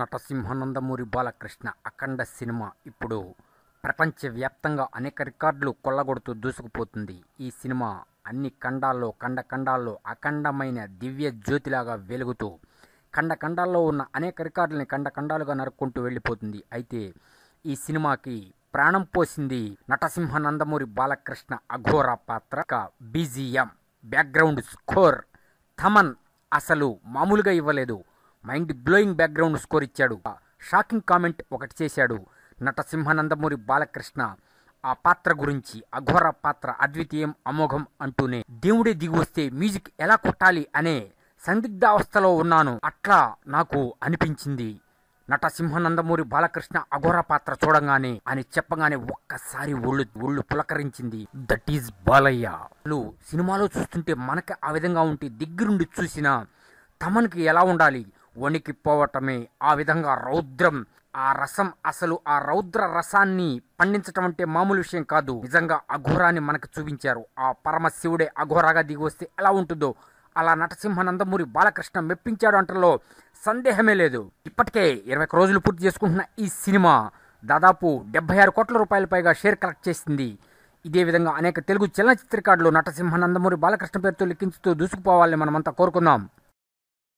నటసింహనందమూరి బాలకృష్ణ అఖండ cinema ఇప్పుడు ప్రపంచవ్యాప్తంగా అనేక రికార్డులు కొల్లగొడుతూ దూసుకుపోతుంది ఈ సినిమా అన్ని ఖండాల్లో ఖండఖండాల్లో అఖండమైన దివ్య జ్యోతిలాగా వెలుగుతూ ఖండఖండాల్లో ఉన్న అనేక రికార్డులని ఖండఖండాలుగా నరుక్కుంటూ వెళ్ళిపోతుంది అయితే ఈ సినిమాకి ప్రాణం పోసింది నటసింహనందమూరి బాలకృష్ణ అఘోర పాత్ర బీజిఎం బ్యాక్గ్రౌండ్ స్కోర్ థమన్ అసలు మామూలుగా ఇవ్వలేదు మైండ్ బ్లోయింగ్ బ్యాక్గ్రౌండ్ స్కోర్ ఇచ్చాడు షాకింగ్ కామెంట్ ఒకటి చేశాడు నటసింహనందమూరి బాలకృష్ణ ఆ పాత్ర గురించి అఘోర పాత్ర అద్వితీయం అమోఘం అంటూనే దేవుడే దిగి వస్తే మ్యూజిక్ ఎలా కొట్టాలి అనే సందిగ్ధావస్థలో ఉన్నాను అట్లా నాకు అనిపించింది నటసింహనందమూరి బాలకృష్ణ అఘోర పాత్ర చూడంగానే అని చెప్పగానే ఒక్కసారి ఒళ్ళు ఒళ్ళు పులకరించింది దట్ ఈజ్ బాలయ్య సినిమాలో చూస్తుంటే మనకి ఆ విధంగా ఉంటే దగ్గరుండి చూసిన తమనికి ఎలా ఉండాలి వణికిపోవటమే ఆ విధంగా రౌద్రం ఆ రసం అసలు ఆ రౌద్ర రసాన్ని పండించటం అంటే మామూలు విషయం కాదు నిజంగా అఘోరాన్ని మనకు చూపించారు ఆ పరమశివుడే అఘోరాగా దిగి వస్తే ఎలా ఉంటుందో అలా నటసింహ నందమూరి బాలకృష్ణ మెప్పించాడు అంటలో సందేహమే లేదు ఇప్పటికే ఇరవై రోజులు పూర్తి చేసుకుంటున్న ఈ సినిమా దాదాపు డెబ్బై ఆరు కోట్ల రూపాయల పైగా షేర్ కలెక్ట్ చేసింది ఇదే విధంగా అనేక తెలుగు చలనచిత్రకారులు కార్డులు నటసింహ నందమూరి బాలకృష్ణ పేరుతో లిఖించుతూ దూసుకుపోవాలని మనమంతా కోరుకుందాం